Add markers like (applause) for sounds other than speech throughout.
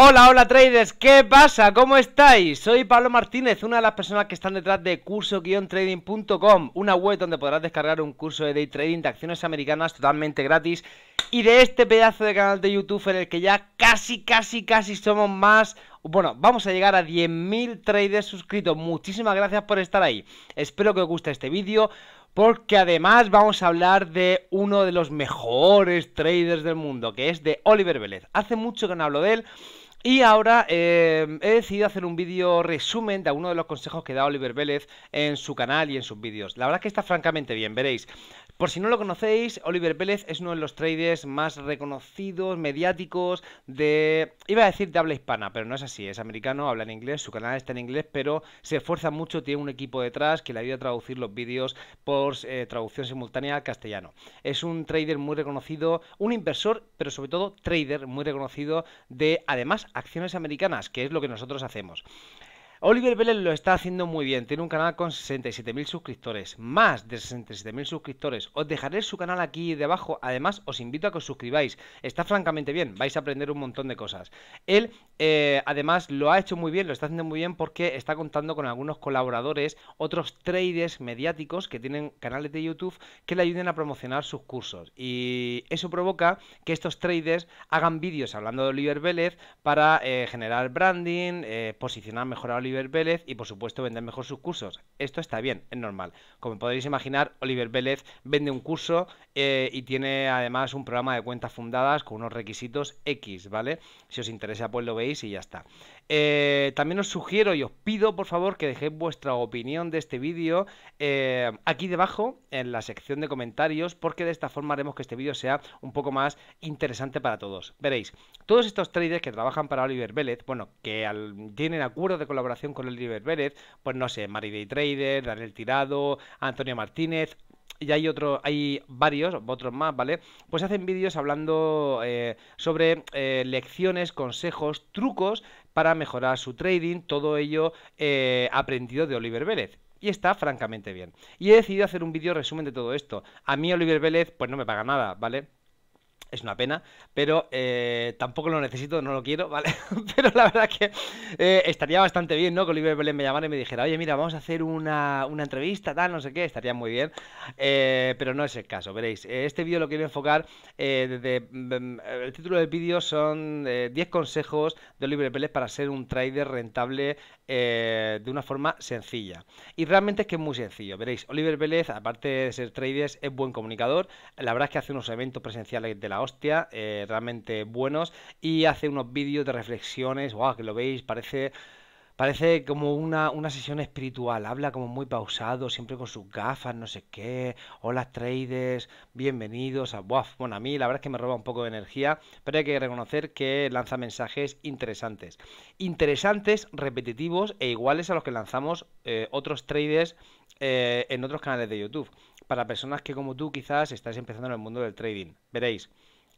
Hola, hola traders, ¿qué pasa? ¿Cómo estáis? Soy Pablo Martínez, una de las personas que están detrás de curso-trading.com, una web donde podrás descargar un curso de day trading de acciones americanas totalmente gratis y de este pedazo de canal de YouTube en el que ya casi, casi, casi somos más... Bueno, vamos a llegar a 10.000 traders suscritos. Muchísimas gracias por estar ahí. Espero que os guste este vídeo porque además vamos a hablar de uno de los mejores traders del mundo, que es de Oliver Vélez. Hace mucho que no hablo de él y ahora em, he decidido hacer un vídeo resumen de uno de los consejos que da Oliver Vélez en su canal y en sus vídeos. La verdad es que está francamente bien, veréis. Por si no lo conocéis, Oliver Pérez es uno de los traders más reconocidos, mediáticos, de... Iba a decir de habla hispana, pero no es así, es americano, habla en inglés, su canal está en inglés, pero se esfuerza mucho, tiene un equipo detrás que le ayuda a traducir los vídeos por eh, traducción simultánea al castellano. Es un trader muy reconocido, un inversor, pero sobre todo trader muy reconocido de, además, acciones americanas, que es lo que nosotros hacemos. Oliver Vélez lo está haciendo muy bien, tiene un canal con 67.000 suscriptores, más de 67.000 suscriptores. Os dejaré su canal aquí debajo, además os invito a que os suscribáis, está francamente bien, vais a aprender un montón de cosas. Él eh, además lo ha hecho muy bien, lo está haciendo muy bien porque está contando con algunos colaboradores, otros traders mediáticos que tienen canales de YouTube que le ayuden a promocionar sus cursos. Y eso provoca que estos traders hagan vídeos hablando de Oliver Vélez para eh, generar branding, eh, posicionar mejor a Oliver Oliver Vélez y por supuesto vender mejor sus cursos. Esto está bien, es normal. Como podéis imaginar, Oliver Vélez vende un curso eh, y tiene además un programa de cuentas fundadas con unos requisitos X, ¿vale? Si os interesa pues lo veis y ya está. Eh, también os sugiero y os pido por favor que dejéis vuestra opinión de este vídeo eh, aquí debajo en la sección de comentarios porque de esta forma haremos que este vídeo sea un poco más interesante para todos. Veréis, todos estos traders que trabajan para Oliver Vélez, bueno, que tienen acuerdos de colaboración con Oliver Vélez, pues no sé, Mariday Trader, Daniel Tirado, Antonio Martínez, y hay otro, hay varios, otros más, ¿vale? Pues hacen vídeos hablando eh, sobre lecciones, consejos, trucos para mejorar su trading, todo ello eh, aprendido de Oliver Vélez y está francamente bien. Y he decidido hacer un vídeo resumen de todo esto. A mí Oliver Vélez pues no me paga nada, ¿vale? Es una pena, pero eh, tampoco lo necesito, no lo quiero, ¿vale? (laughs) pero la verdad que eh, estaría bastante bien, ¿no? Que Oliver Pélez me llamara y me dijera, oye, mira, vamos a hacer una, entrevista, tal, no sé qué, estaría muy bien. Eh, pero no es el caso, veréis. Este vídeo lo quiero enfocar desde... Mm, mm, el título del vídeo son 10 consejos de Oliver Pélez para ser un trader rentable de una forma sencilla. Y realmente es que es muy sencillo, veréis. Oliver Vélez, aparte de ser trader, es buen comunicador. La verdad es que hace unos eventos presenciales de la hostia, eh, realmente buenos, y hace unos vídeos de reflexiones, wow, que lo veis, parece... Parece como una, una sesión espiritual, habla como muy pausado, siempre con sus gafas, no sé qué. Hola traders, bienvenidos a Buaf. Bueno, a mí la verdad es que me roba un poco de energía, pero hay que reconocer que lanza mensajes interesantes. Interesantes, repetitivos e iguales a los que lanzamos eh, otros traders eh, en otros canales de YouTube. Para personas que como tú quizás estás empezando en el mundo del trading. Veréis.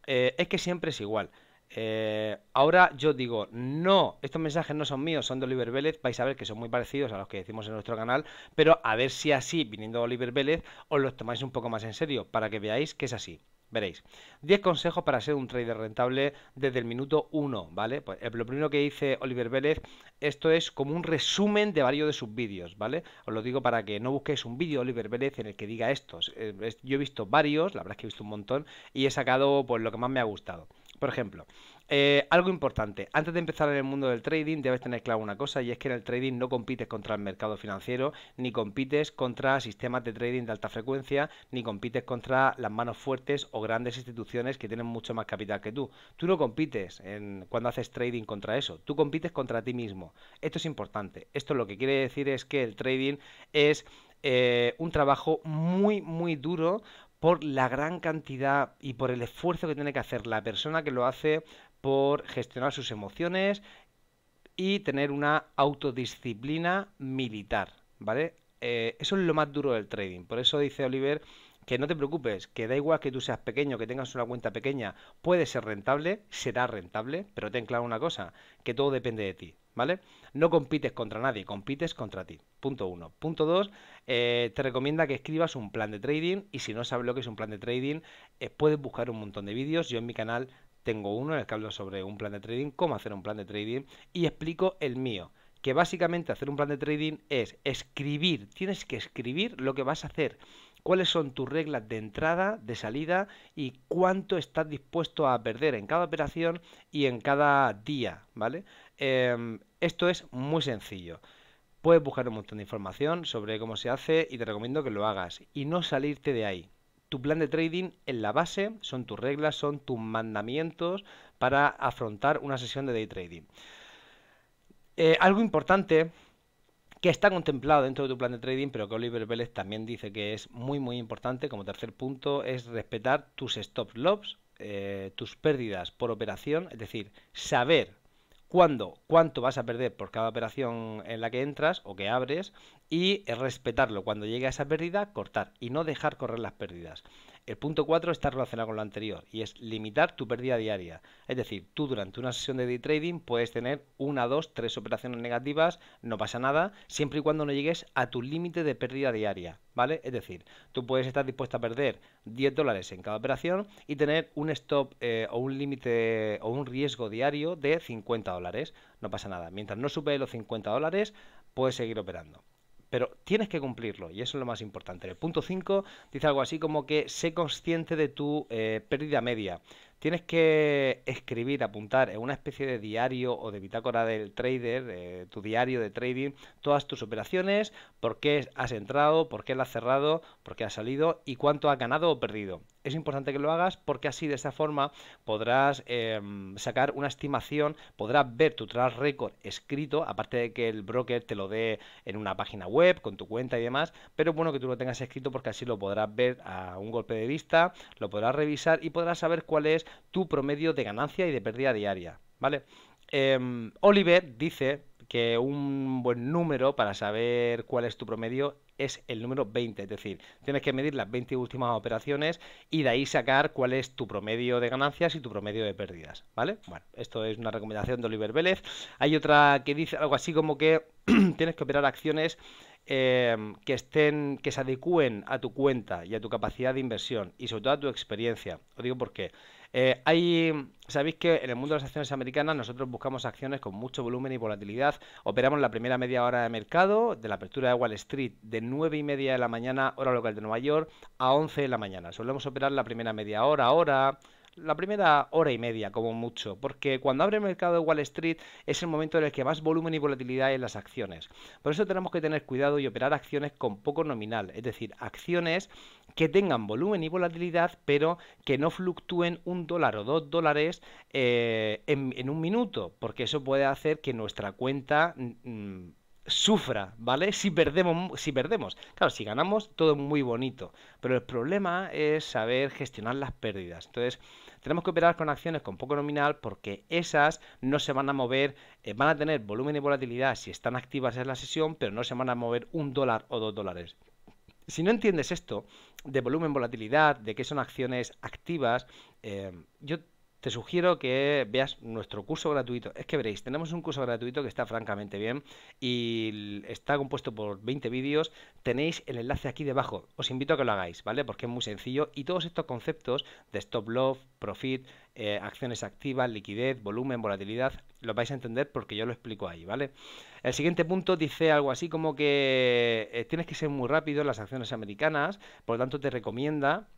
Eh, es que siempre es igual. Eh, ahora yo digo, no, estos mensajes no son míos, son de Oliver Vélez, vais a ver que son muy parecidos a los que decimos en nuestro canal, pero a ver si así, viniendo Oliver Vélez, os los tomáis un poco más en serio, para que veáis que es así. Veréis. 10 consejos para ser un trader rentable desde el minuto 1, ¿vale? Pues eh, lo primero que dice Oliver Vélez, esto es como un resumen de varios de sus vídeos, ¿vale? Os lo digo para que no busquéis un vídeo Oliver Vélez en el que diga esto. Eh, yo he visto varios, la verdad es que he visto un montón, y he sacado pues lo que más me ha gustado. Por ejemplo, eh, algo importante, antes de empezar en el mundo del trading debes tener claro una cosa y es que en el trading no compites contra el mercado financiero, ni compites contra sistemas de trading de alta frecuencia, ni compites contra las manos fuertes o grandes instituciones que tienen mucho más capital que tú. Tú no compites en, cuando haces trading contra eso, tú compites contra ti mismo. Esto es importante. Esto lo que quiere decir es que el trading es eh, un trabajo muy, muy duro por la gran cantidad y por el esfuerzo que tiene que hacer la persona que lo hace por gestionar sus emociones y tener una autodisciplina militar, ¿vale? Eh, eso es lo más duro del trading. Por eso dice Oliver que no te preocupes, que da igual que tú seas pequeño, que tengas una cuenta pequeña, puede ser rentable, será rentable, pero ten claro una cosa, que todo depende de ti, ¿vale? No compites contra nadie, compites contra ti. Punto uno. Punto dos, eh, te recomienda que escribas un plan de trading y si no sabes lo que es un plan de trading, eh, puedes buscar un montón de vídeos. Yo en mi canal tengo uno en el que hablo sobre un plan de trading, cómo hacer un plan de trading y explico el mío. Que básicamente hacer un plan de trading es escribir, tienes que escribir lo que vas a hacer cuáles son tus reglas de entrada, de salida y cuánto estás dispuesto a perder en cada operación y en cada día, ¿vale? Em, esto es muy sencillo. Puedes buscar un montón de información sobre cómo se hace y te recomiendo que lo hagas y no salirte de ahí tu plan de trading en la base, son tus reglas, son tus mandamientos para afrontar una sesión de day trading. Eh, algo importante que está contemplado dentro de tu plan de trading, pero que Oliver Vélez también dice que es muy muy importante como tercer punto, es respetar tus stop loss, eh, tus pérdidas por operación, es decir, saber cuándo, cuánto vas a perder por cada operación en la que entras o que abres y respetarlo. Cuando llegue a esa pérdida, cortar y no dejar correr las pérdidas. El punto 4 está relacionado con lo anterior y es limitar tu pérdida diaria. Es decir, tú durante una sesión de day trading puedes tener una, dos, tres operaciones negativas, no pasa nada, siempre y cuando no llegues a tu límite de pérdida diaria, ¿vale? Es decir, tú puedes estar dispuesto a perder 10 dólares en cada operación y tener un stop eh, o un límite o un riesgo diario de 50 dólares, no pasa nada. Mientras no supere los 50 dólares, puedes seguir operando pero tienes que cumplirlo y eso es lo más importante. El punto 5 dice algo así como que sé consciente de tu eh, pérdida media. Tienes que escribir, apuntar en una especie de diario o de bitácora del trader, eh, tu diario de trading, todas tus operaciones, por qué has entrado, por qué la has cerrado, por qué has salido y cuánto has ganado o perdido es importante que lo hagas porque así de esta forma podrás em, sacar una estimación, podrás ver tu track record escrito, aparte de que el broker te lo dé en una página web, con tu cuenta y demás, pero bueno que tú lo tengas escrito porque así lo podrás ver a un golpe de vista, lo podrás revisar y podrás saber cuál es tu promedio de ganancia y de pérdida diaria, ¿vale? Em, Oliver dice que un buen número para saber cuál es tu promedio es el número 20, es decir, tienes que medir las 20 últimas operaciones y de ahí sacar cuál es tu promedio de ganancias y tu promedio de pérdidas, ¿vale? Bueno, esto es una recomendación de Oliver Vélez. Hay otra que dice algo así como que (clears throat) tienes que operar acciones eh, que estén, que se adecúen a tu cuenta y a tu capacidad de inversión y sobre todo a tu experiencia. Os digo por qué. Eh, hay, sabéis que en el mundo de las acciones americanas nosotros buscamos acciones con mucho volumen y volatilidad. Operamos la primera media hora de mercado de la apertura de Wall Street de 9 y media de la mañana, hora local de Nueva York, a 11 de la mañana. Solemos operar la primera media hora, hora, la primera hora y media como mucho, porque cuando abre el mercado de Wall Street es el momento en el que más volumen y volatilidad hay en las acciones. Por eso tenemos que tener cuidado y operar acciones con poco nominal, es decir, acciones que tengan volumen y volatilidad, pero que no fluctúen un dólar o dos dólares eh, en, un minuto, porque eso puede hacer que nuestra cuenta mm, sufra, ¿vale? (laughs) Si perdemos, si perdemos. Claro, si ganamos, todo muy bonito, pero el problema es saber gestionar las pérdidas. Entonces, tenemos que operar con acciones con poco nominal porque esas no se van a mover, eh, van a tener volumen y volatilidad si están activas en la sesión, pero no se van a mover un dólar o dos dólares. Si no entiendes esto de volumen, volatilidad, de qué son acciones activas, eh, yo te sugiero que veas nuestro curso gratuito. Es que veréis, tenemos un curso gratuito que está francamente bien y está compuesto por 20 vídeos. Tenéis el enlace aquí debajo. Os invito a que lo hagáis, ¿vale? Porque es muy sencillo y todos estos conceptos de stop loss, profit, eh, acciones activas, liquidez, volumen, volatilidad, los vais a entender porque yo lo explico ahí, ¿vale? El siguiente punto dice algo así como que eh, tienes que ser muy rápido en las acciones americanas, por lo tanto te recomienda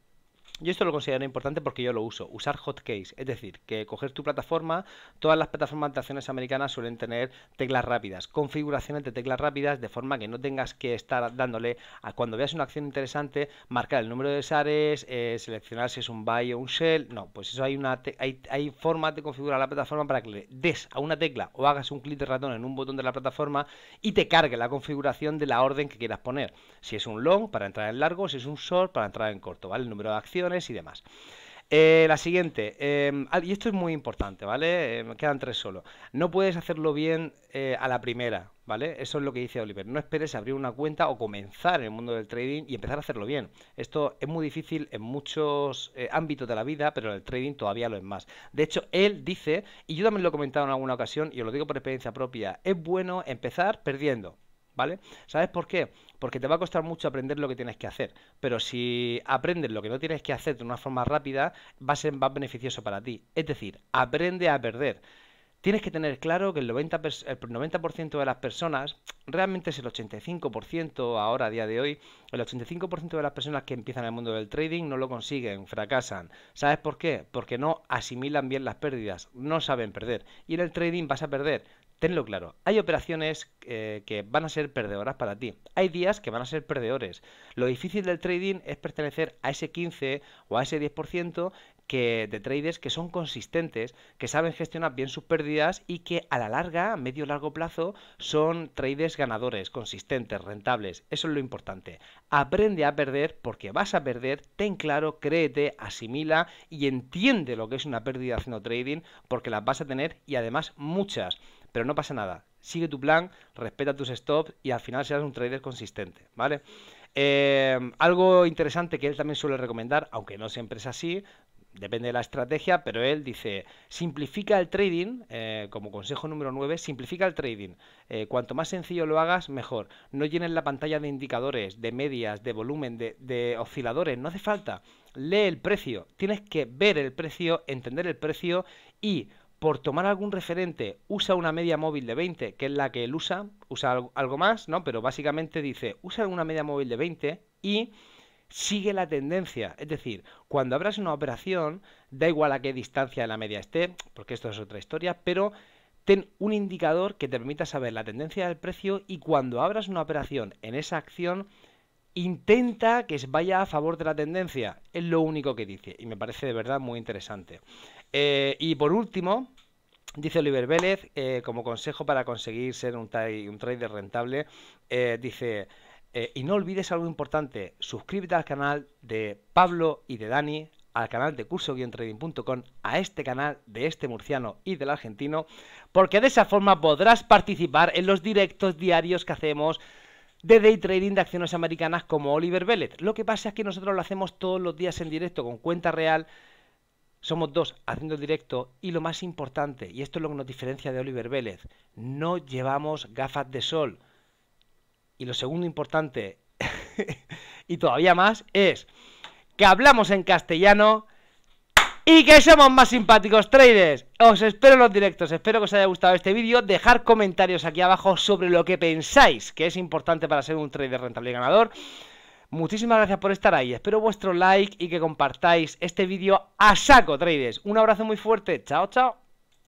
yo esto lo considero importante porque yo lo uso, usar hotkeys, es decir, que coger tu plataforma, todas las plataformas de acciones americanas suelen tener teclas rápidas, configuraciones de teclas rápidas, de forma que no tengas que estar dándole a cuando veas una acción interesante, marcar el número de SARES, eh, seleccionar si es un buy o un SHELL no, pues eso hay, una hay, hay formas de configurar la plataforma para que le des a una tecla o hagas un clic de ratón en un botón de la plataforma y te cargue la configuración de la orden que quieras poner. Si es un long para entrar en largo, si es un short para entrar en corto, ¿vale? El número de acciones y demás. Eh, la siguiente, em, y esto es muy importante, ¿vale? me em, quedan tres solo. No puedes hacerlo bien eh, a la primera, ¿vale? Eso es lo que dice Oliver. No esperes abrir una cuenta o comenzar en el mundo del trading y empezar a hacerlo bien. Esto es muy difícil en muchos eh, ámbitos de la vida, pero en el trading todavía lo es más. De hecho, él dice, y yo también lo he comentado en alguna ocasión, y os lo digo por experiencia propia, es bueno empezar perdiendo ¿vale? ¿Sabes por qué? Porque te va a costar mucho aprender lo que tienes que hacer, pero si aprendes lo que no tienes que hacer de una forma rápida, va a ser más beneficioso para ti. Es decir, aprende a perder. Tienes que tener claro que el 90%, el 90 de las personas, realmente es el 85% ahora, a día de hoy, el 85% de las personas que empiezan el mundo del trading no lo consiguen, fracasan. ¿Sabes por qué? Porque no asimilan bien las pérdidas, no saben perder. Y en el trading vas a perder Tenlo claro, hay operaciones eh, que van a ser perdedoras para ti, hay días que van a ser perdedores. Lo difícil del trading es pertenecer a ese 15 o a ese 10% que, de traders que son consistentes, que saben gestionar bien sus pérdidas y que a la larga, a medio largo plazo, son traders ganadores, consistentes, rentables. Eso es lo importante. Aprende a perder porque vas a perder, ten claro, créete, asimila y entiende lo que es una pérdida haciendo trading porque las vas a tener y además muchas. Pero no pasa nada. Sigue tu plan, respeta tus stops y al final serás un trader consistente, ¿vale? Em, algo interesante que él también suele recomendar, aunque no siempre es así, depende de la estrategia, pero él dice, simplifica el trading, eh, como consejo número 9, simplifica el trading. Eh, cuanto más sencillo lo hagas, mejor. No llenes la pantalla de indicadores, de medias, de volumen, de osciladores, no hace falta. Lee el precio, tienes que ver el precio, entender el precio y por tomar algún referente, usa una media móvil de 20, que es la que él usa, usa algo más, ¿no? Pero básicamente dice, usa una media móvil de 20 y sigue la tendencia. Es decir, cuando abras una operación, da igual a qué distancia de la media esté, porque esto es otra historia, pero ten un indicador que te permita saber la tendencia del precio y cuando abras una operación en esa acción, intenta que vaya a favor de la tendencia. Es lo único que dice y me parece de verdad muy interesante. Eh, y por último, Dice Oliver Vélez, eh, como consejo para conseguir ser un, un trader rentable, eh, dice, y no olvides algo importante, suscríbete al canal de Pablo y de Dani, al canal de curso a este canal de este murciano y del argentino, porque de esa forma podrás participar en los directos diarios que hacemos de day trading de acciones americanas como Oliver Vélez. Lo que pasa es que nosotros lo hacemos todos los días en directo con cuenta real somos dos haciendo el directo y lo más importante, y esto es lo que nos diferencia de Oliver Vélez, no llevamos gafas de sol. Y lo segundo importante, (laughs) y todavía más, es que hablamos en castellano y que somos más simpáticos traders. Os espero en los directos, espero que os haya gustado este vídeo. Dejar comentarios aquí abajo sobre lo que pensáis que es importante para ser un trader rentable y ganador. Muchísimas gracias por estar ahí. Espero vuestro like y que compartáis este vídeo a saco, traders. Un abrazo muy fuerte. Chao, chao.